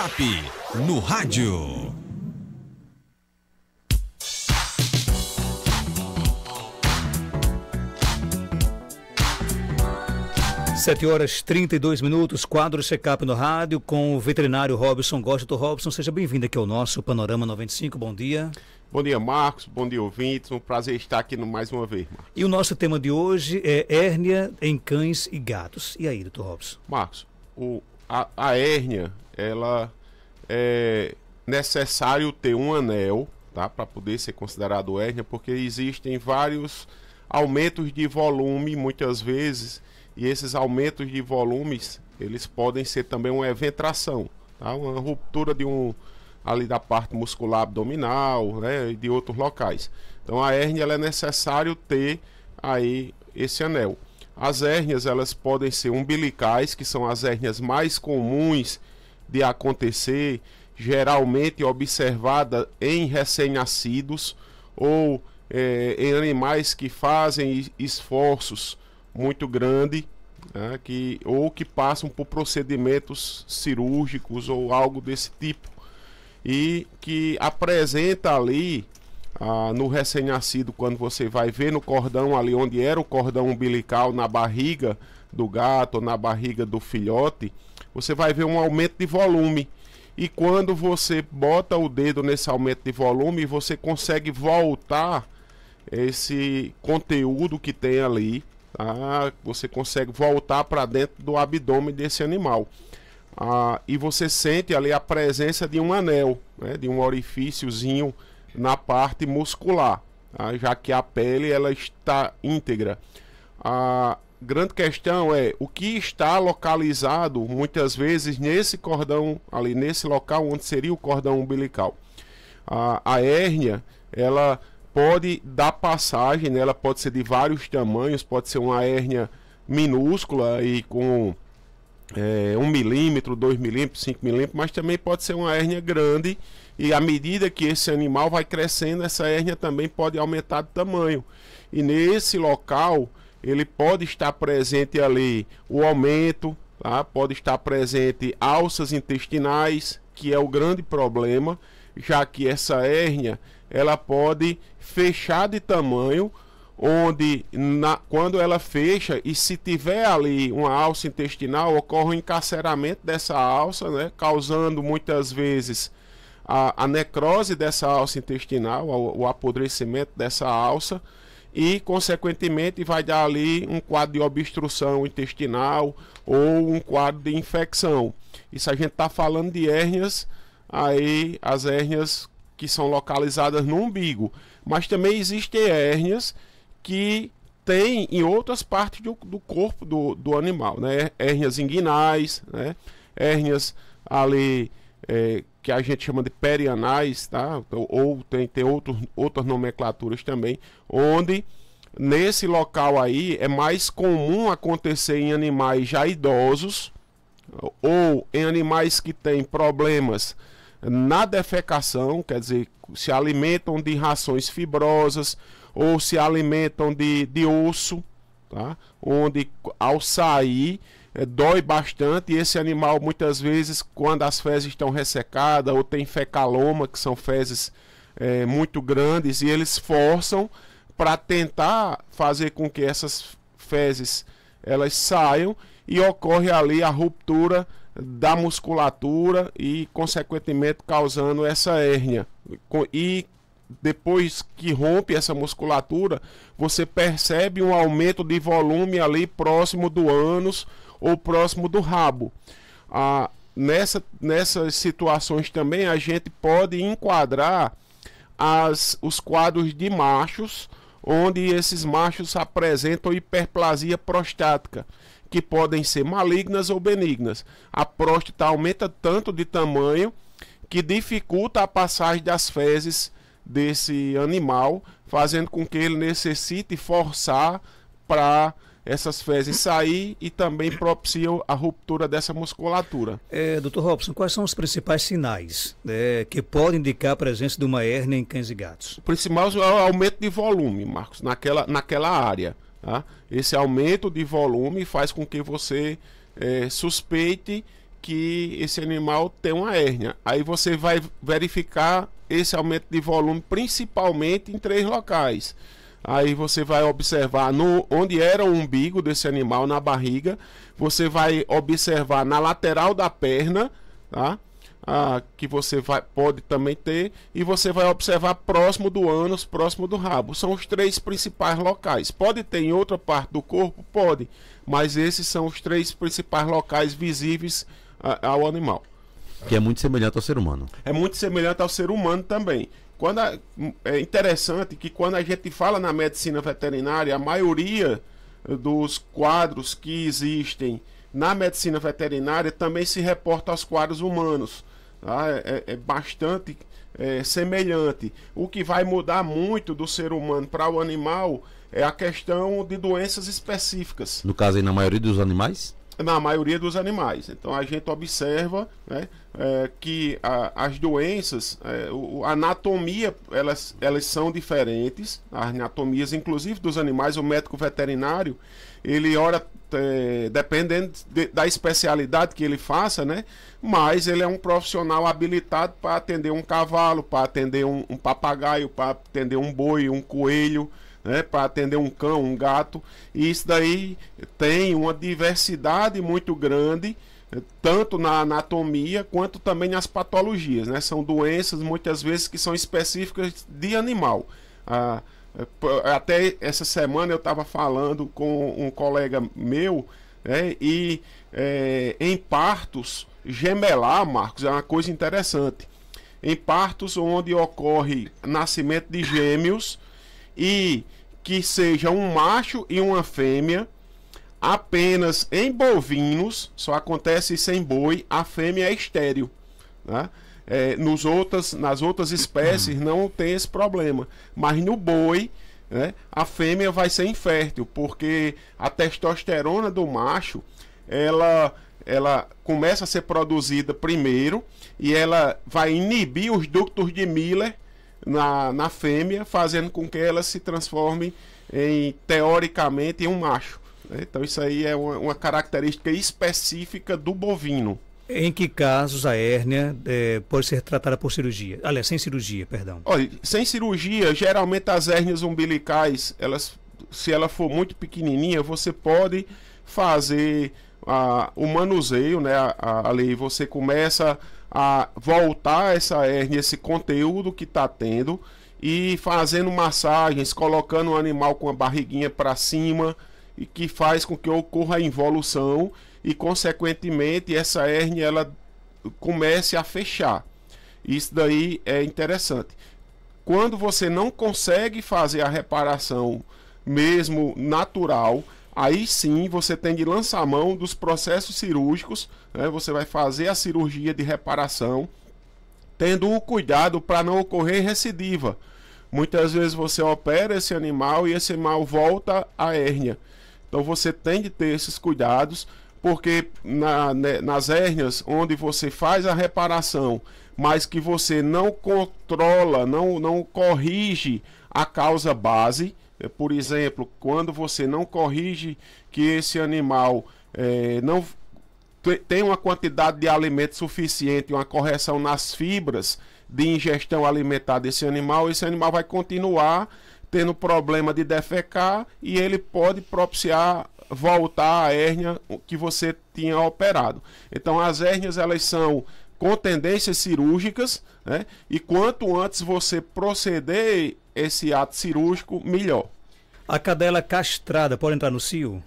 Checkup no rádio. Sete horas 32 minutos, quadro Checkup no rádio com o veterinário Robson Gosta. Doutor Robson, seja bem-vindo aqui ao nosso Panorama 95. Bom dia. Bom dia, Marcos. Bom dia, ouvintes. Um prazer estar aqui mais uma vez. Marcos. E o nosso tema de hoje é hérnia em cães e gatos. E aí, doutor Robson? Marcos, o, a, a hérnia, ela é necessário ter um anel, tá? Para poder ser considerado hérnia, porque existem vários aumentos de volume muitas vezes, e esses aumentos de volumes, eles podem ser também uma eventração, tá? Uma ruptura de um ali da parte muscular abdominal, né, e de outros locais. Então a hérnia é necessário ter aí esse anel. As hérnias, elas podem ser umbilicais, que são as hérnias mais comuns de acontecer, geralmente observada em recém-nascidos ou é, em animais que fazem esforços muito grandes né, que, ou que passam por procedimentos cirúrgicos ou algo desse tipo e que apresenta ali ah, no recém-nascido, quando você vai ver no cordão ali onde era o cordão umbilical, na barriga do gato, na barriga do filhote, você vai ver um aumento de volume. E quando você bota o dedo nesse aumento de volume, você consegue voltar esse conteúdo que tem ali, tá? Você consegue voltar para dentro do abdômen desse animal. Ah, e você sente ali a presença de um anel, né? de um orifíciozinho na parte muscular, tá? já que a pele ela está íntegra. A grande questão é o que está localizado muitas vezes nesse cordão ali nesse local onde seria o cordão umbilical. A, a hérnia ela pode dar passagem, né? ela pode ser de vários tamanhos, pode ser uma hérnia minúscula e com é, milímetro, dois milímetros, cinco milímetros, mas também pode ser uma hérnia grande e à medida que esse animal vai crescendo, essa hérnia também pode aumentar de tamanho. E nesse local, ele pode estar presente ali o aumento, tá? pode estar presente alças intestinais, que é o grande problema, já que essa hérnia ela pode fechar de tamanho, onde na, quando ela fecha e se tiver ali uma alça intestinal, ocorre o um encarceramento dessa alça, né? causando muitas vezes a, a necrose dessa alça intestinal, o, o apodrecimento dessa alça, e, consequentemente, vai dar ali um quadro de obstrução intestinal ou um quadro de infecção. Isso a gente está falando de hérnias, aí as hérnias que são localizadas no umbigo. Mas também existem hérnias que tem em outras partes do, do corpo do, do, animal, né? Hérnias inguinais, né? Hérnias ali é, que a gente chama de perianais, tá? Ou tem, tem outros, outras nomenclaturas também, onde nesse local aí é mais comum acontecer em animais já idosos ou em animais que têm problemas na defecação, quer dizer, se alimentam de rações fibrosas ou se alimentam de, de osso, tá? Onde ao sair é, dói bastante. E esse animal, muitas vezes, quando as fezes estão ressecadas ou tem fecaloma, que são fezes é, muito grandes, e eles forçam para tentar fazer com que essas fezes elas saiam e ocorre ali a ruptura da musculatura e consequentemente causando essa hérnia e depois que rompe essa musculatura você percebe um aumento de volume ali próximo do ânus ou próximo do rabo. Ah, nessa, nessas situações também a gente pode enquadrar as, os quadros de machos, onde esses machos apresentam hiperplasia prostática, que podem ser malignas ou benignas. A próstata aumenta tanto de tamanho que dificulta a passagem das fezes desse animal, fazendo com que ele necessite forçar para essas fezes sair e também propiciam a ruptura dessa musculatura. É, Dr. Robson, quais são os principais sinais né, que podem indicar a presença de uma hérnia em cães e gatos? O principal é o aumento de volume, Marcos, naquela, naquela área. Tá? Esse aumento de volume faz com que você é, suspeite que esse animal tem uma hérnia. Aí você vai verificar esse aumento de volume principalmente em três locais. Aí você vai observar no, onde era o umbigo desse animal, na barriga. Você vai observar na lateral da perna, tá? Ah, que você vai, pode também ter, e você vai observar próximo do ânus, próximo do rabo. São os três principais locais. Pode ter em outra parte do corpo? Pode, mas esses são os três principais locais visíveis ah, ao animal. Que é muito semelhante ao ser humano. É muito semelhante ao ser humano também. Quando a, é interessante que quando a gente fala na medicina veterinária, a maioria dos quadros que existem na medicina veterinária também se reporta aos quadros humanos. Tá? É, é, é bastante é, semelhante. O que vai mudar muito do ser humano para o animal é a questão de doenças específicas. No caso, aí, na maioria dos animais? na maioria dos animais. Então a gente observa né, é, que a, as doenças, é, o, a anatomia, elas, elas são diferentes, as anatomias, inclusive dos animais, o médico veterinário, ele ora é, dependendo de, da especialidade que ele faça, né? Mas ele é um profissional habilitado para atender um cavalo, para atender um, um papagaio, para atender um boi, um coelho, né, para atender um cão, um gato. E isso daí tem uma diversidade muito grande, eh, tanto na anatomia quanto também nas patologias. Né? São doenças muitas vezes que são específicas de animal. Ah, até essa semana eu estava falando com um colega meu né, e é, em partos gemelar, Marcos, é uma coisa interessante. Em partos onde ocorre nascimento de gêmeos e que seja um macho e uma fêmea apenas em bovinos, só acontece sem boi, a fêmea é estéreo. Né? É, nos outras, nas outras espécies não tem esse problema, mas no boi né, a fêmea vai ser infértil, porque a testosterona do macho ela, ela começa a ser produzida primeiro e ela vai inibir os ductos de Miller na, na fêmea, fazendo com que ela se transforme em teoricamente em um macho. Né? Então isso aí é uma, uma, característica específica do bovino. Em que casos a hérnia é, pode ser tratada por cirurgia? Aliás, sem cirurgia, perdão. Olha, sem cirurgia, geralmente as hérnias umbilicais, elas, se ela for muito pequenininha, você pode fazer a, ah, o manuseio, né? Ali você começa a voltar essa hérnia, esse conteúdo que está tendo e fazendo massagens, colocando o animal com a barriguinha para cima e que faz com que ocorra a involução e consequentemente essa hérnia ela comece a fechar. Isso daí é interessante. Quando você não consegue fazer a reparação mesmo natural, aí sim você tem de lançar mão dos processos cirúrgicos, né? você vai fazer a cirurgia de reparação, tendo o cuidado para não ocorrer recidiva. Muitas vezes você opera esse animal e esse animal volta à hérnia. Então você tem de ter esses cuidados, porque na, né, nas hérnias onde você faz a reparação, mas que você não controla, não, não corrige a causa base, é, por exemplo, quando você não corrige que esse animal é, não tem uma quantidade de alimento suficiente, uma correção nas fibras de ingestão alimentar desse animal, esse animal vai continuar tendo problema de defecar e ele pode propiciar voltar a hérnia que você tinha operado. Então as hérnias elas são com tendências cirúrgicas, né? E quanto antes você proceder esse ato cirúrgico, melhor. A cadela castrada pode entrar no cio?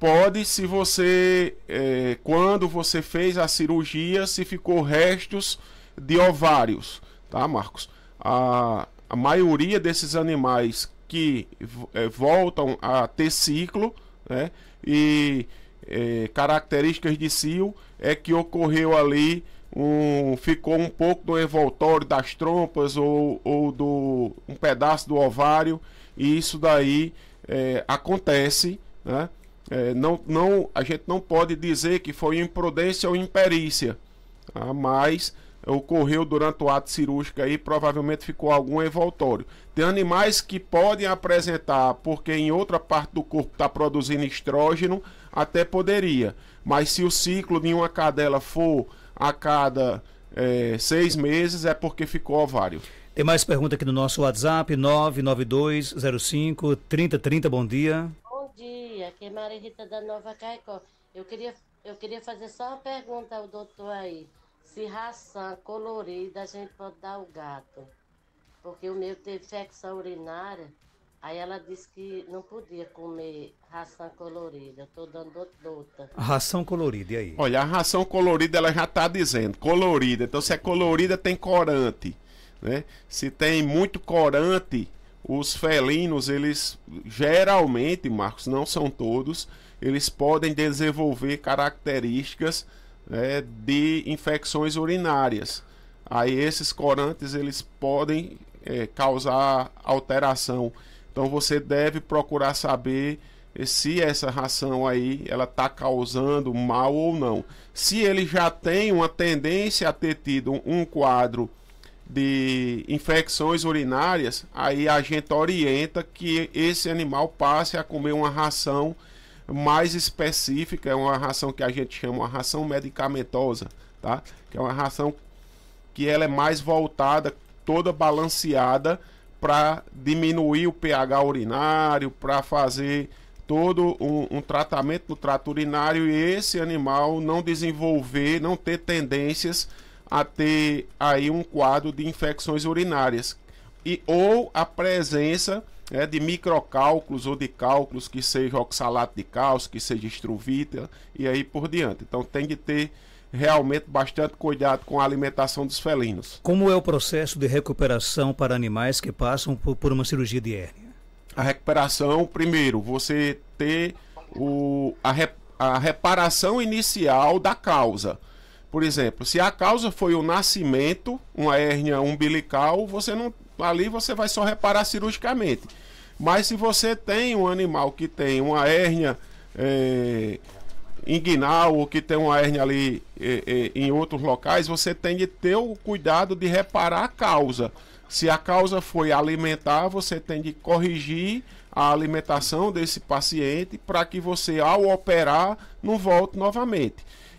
Pode, se você, é, quando você fez a cirurgia, se ficou restos de ovários, tá, Marcos? A, a maioria desses animais que é, voltam a ter ciclo, né? E é, características de cio é que ocorreu ali um, ficou um pouco do envoltório das trompas ou, ou do um pedaço do ovário e isso daí é, acontece, né? É, não, não, a gente não pode dizer que foi imprudência ou imperícia, tá? mas ocorreu durante o ato cirúrgico aí, provavelmente ficou algum envoltório. Tem animais que podem apresentar, porque em outra parte do corpo está produzindo estrógeno, até poderia. Mas se o ciclo de uma cadela for a cada é, seis meses é porque ficou ovário. Tem mais pergunta aqui no nosso WhatsApp, 99205-3030, bom dia. Bom dia, aqui é Maria Rita da Nova Caicó. Eu queria, eu queria fazer só uma pergunta ao doutor aí. Se ração colorida a gente pode dar ao gato? Porque o meu teve infecção urinária Aí ela disse que não podia comer ração colorida. Eu tô dando outra. Ração colorida, e aí? Olha, a ração colorida ela já está dizendo, colorida. Então se é colorida tem corante, né? Se tem muito corante, os felinos, eles geralmente, Marcos, não são todos, eles podem desenvolver características né, de infecções urinárias. Aí esses corantes, eles podem é, causar alteração então você deve procurar saber se essa ração aí ela está causando mal ou não. Se ele já tem uma tendência a ter tido um quadro de infecções urinárias, aí a gente orienta que esse animal passe a comer uma ração mais específica, é uma ração que a gente chama uma ração medicamentosa, tá? Que é uma ração que ela é mais voltada, toda balanceada para diminuir o pH urinário, para fazer todo um, um, tratamento do trato urinário e esse animal não desenvolver, não ter tendências a ter aí um quadro de infecções urinárias e ou a presença né, de microcálculos ou de cálculos que seja oxalato de cálcio, que seja estruvita e aí por diante. Então tem que ter realmente bastante cuidado com a alimentação dos felinos. Como é o processo de recuperação para animais que passam por, uma cirurgia de hérnia? A recuperação, primeiro, você ter o, a, a reparação inicial da causa. Por exemplo, se a causa foi o nascimento, uma hérnia umbilical, você não ali você vai só reparar cirurgicamente. Mas se você tem um animal que tem uma hérnia é, em ou que tem uma hérnia ali e, e, em outros locais, você tem de ter o cuidado de reparar a causa. Se a causa foi alimentar, você tem de corrigir a alimentação desse paciente para que você, ao operar, não volte novamente.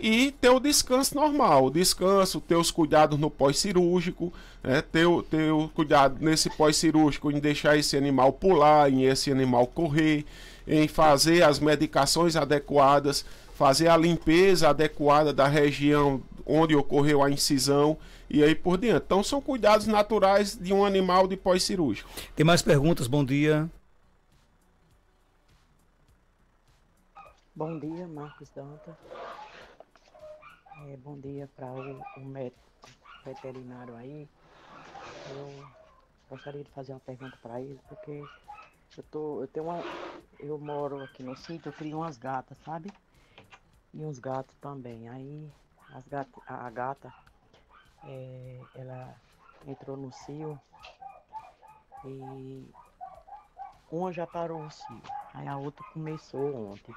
E ter o descanso normal, o descanso, ter os cuidados no pós-cirúrgico, né? ter, o, ter o cuidado nesse pós-cirúrgico em deixar esse animal pular, em esse animal correr, em fazer as medicações adequadas fazer a limpeza adequada da região onde ocorreu a incisão e aí por diante. Então são cuidados naturais de um animal de pós-cirúrgico. Tem mais perguntas? Bom dia. Bom dia, Marcos Danta. É, bom dia para o, o médico veterinário aí. Eu gostaria de fazer uma pergunta para ele, porque eu tô, eu tenho uma, eu moro aqui no sítio, eu crio umas gatas, sabe? e uns gatos também. Aí as gata, a gata, é, ela entrou no cio e uma já parou o cio. Aí a outra começou ontem.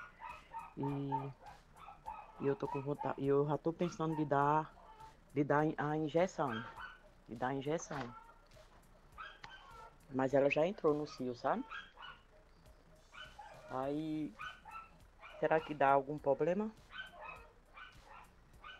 E, e eu tô com vontade, eu já tô pensando de dar, de dar a injeção. De dar a injeção. Mas ela já entrou no cio, sabe? Aí Será que dá algum problema?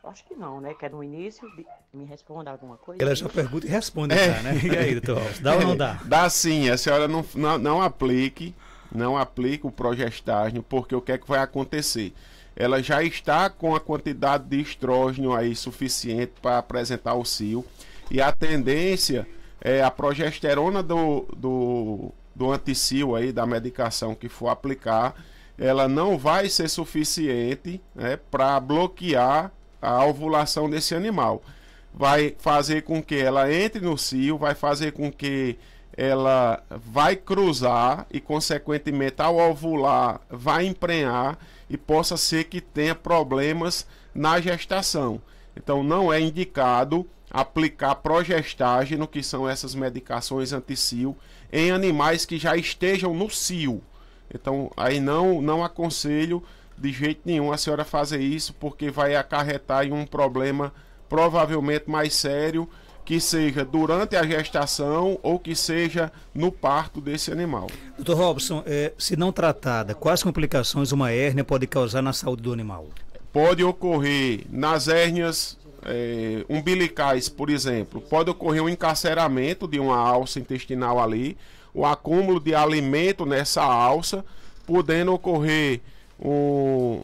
Acho que não, né? Quer é no início me responda alguma coisa? Ela já pergunta e responde, é. já, tá, né? E aí, doutor Alves, dá ou não dá? Dá sim, a senhora não, não, não aplique, não aplique o progestágeno, porque o que é que vai acontecer? Ela já está com a quantidade de estrógeno aí suficiente para apresentar o cio. E a tendência é a progesterona do, do, do anticio aí, da medicação que for aplicar, ela não vai ser suficiente né, para bloquear a ovulação desse animal. Vai fazer com que ela entre no cio, vai fazer com que ela vai cruzar e, consequentemente, ao ovular, vai emprenhar e possa ser que tenha problemas na gestação. Então, não é indicado aplicar progestágeno, que são essas medicações anti-cio, em animais que já estejam no cio. Então, aí não, não aconselho de jeito nenhum a senhora fazer isso, porque vai acarretar em um problema provavelmente mais sério, que seja durante a gestação ou que seja no parto desse animal. Dr. Robson, é, se não tratada, quais complicações uma hérnia pode causar na saúde do animal? Pode ocorrer nas hérnias é, umbilicais, por exemplo, pode ocorrer um encarceramento de uma alça intestinal ali, o acúmulo de alimento nessa alça, podendo ocorrer um,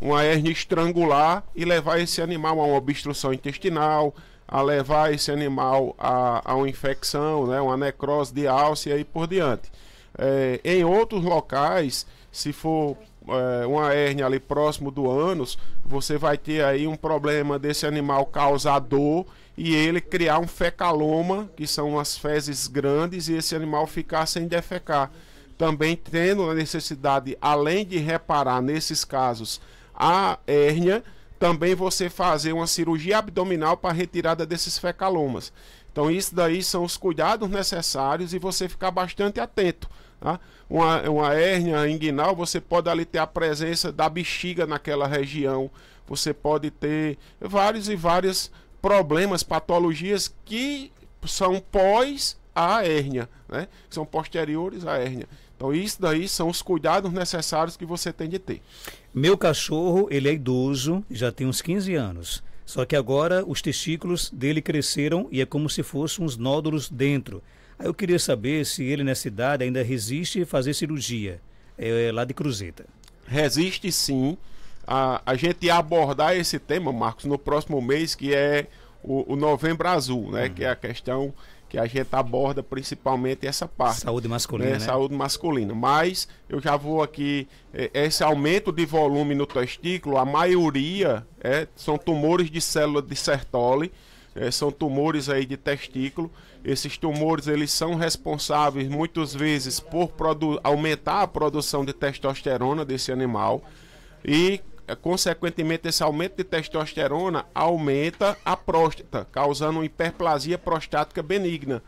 uma hernia estrangular e levar esse animal a uma obstrução intestinal, a levar esse animal a, a uma infecção, né, uma necrose de alça e aí por diante. É, em outros locais, se for é, uma hérnia ali próximo do ânus, você vai ter aí um problema desse animal causar dor e ele criar um fecaloma, que são as fezes grandes, e esse animal ficar sem defecar. Também tendo a necessidade, além de reparar nesses casos a hérnia, também você fazer uma cirurgia abdominal para retirada desses fecalomas. Então, isso daí são os cuidados necessários e você ficar bastante atento Tá? Uma, uma hérnia inguinal, você pode ali ter a presença da bexiga naquela região, você pode ter vários e vários problemas, patologias que são pós a hérnia, né? que são posteriores à hérnia. Então, isso daí são os cuidados necessários que você tem de ter. Meu cachorro, ele é idoso, já tem uns 15 anos. Só que agora os testículos dele cresceram e é como se fossem uns nódulos dentro. Eu queria saber se ele nessa idade ainda resiste a fazer cirurgia é, lá de Cruzeta. Resiste sim. A, a gente ia abordar esse tema, Marcos, no próximo mês, que é o, o Novembro Azul, né? Uhum. Que é a questão que a gente aborda principalmente essa parte. Saúde masculina. Né? Né? Saúde masculina. Mas eu já vou aqui. É, esse aumento de volume no testículo, a maioria é, são tumores de célula de Sertoli, é, são tumores aí de testículo esses tumores eles são responsáveis muitas vezes por aumentar a produção de testosterona desse animal e eh, consequentemente esse aumento de testosterona aumenta a próstata, causando hiperplasia prostática benigna.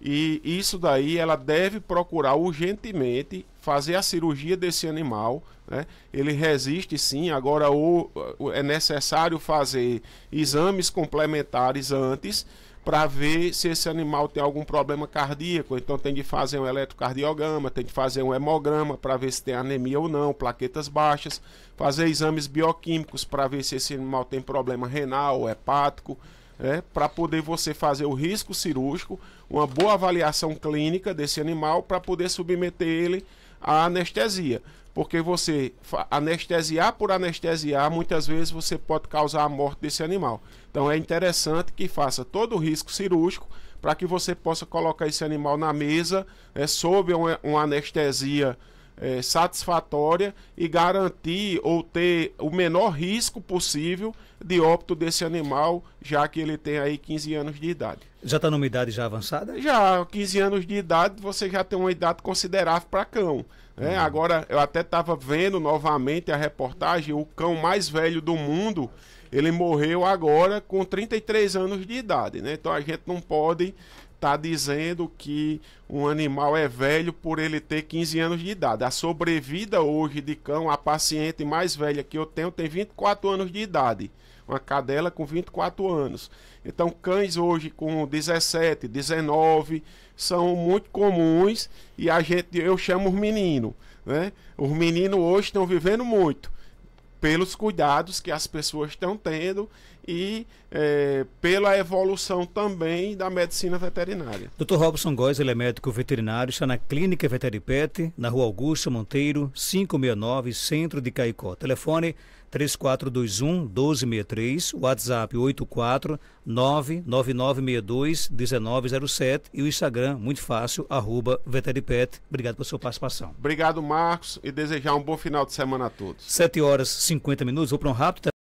E isso daí ela deve procurar urgentemente fazer a cirurgia desse animal. Né? Ele resiste sim, agora ou, ou é necessário fazer exames complementares antes para ver se esse animal tem algum problema cardíaco. Então tem de fazer um eletrocardiograma, tem de fazer um hemograma para ver se tem anemia ou não, plaquetas baixas, fazer exames bioquímicos para ver se esse animal tem problema renal, hepático, é, né? para poder você fazer o risco cirúrgico, uma boa avaliação clínica desse animal para poder submeter ele a anestesia. Porque você anestesiar por anestesiar, muitas vezes você pode causar a morte desse animal. Então é interessante que faça todo o risco cirúrgico para que você possa colocar esse animal na mesa, né, sob uma, uma anestesia é, satisfatória e garantir ou ter o menor risco possível de óbito desse animal, já que ele tem aí 15 anos de idade. Já está numa idade já avançada? Já, 15 anos de idade, você já tem uma idade considerável para cão. Né? Uhum. Agora, eu até estava vendo novamente a reportagem, o cão mais velho do mundo, ele morreu agora com 33 anos de idade, né? Então a gente não pode está dizendo que um animal é velho por ele ter 15 anos de idade. A sobrevida hoje de cão, a paciente mais velha que eu tenho tem 24 anos de idade. Uma cadela com 24 anos. Então, cães hoje com 17, 19 são muito comuns e a gente eu chamo os meninos, né? Os meninos hoje estão vivendo muito pelos cuidados que as pessoas estão tendo e é, pela evolução também da medicina veterinária. Dr. Robson Góes, ele é médico veterinário, está na Clínica Veteripet, na Rua Augusta Monteiro, 569, Centro de Caicó. Telefone 3421 1263, WhatsApp 849 9962 1907 e o Instagram, muito fácil, arroba Veteripet. Obrigado pela sua participação. Obrigado, Marcos, e desejar um bom final de semana a todos. 7 horas e 50 minutos, vou para um rápido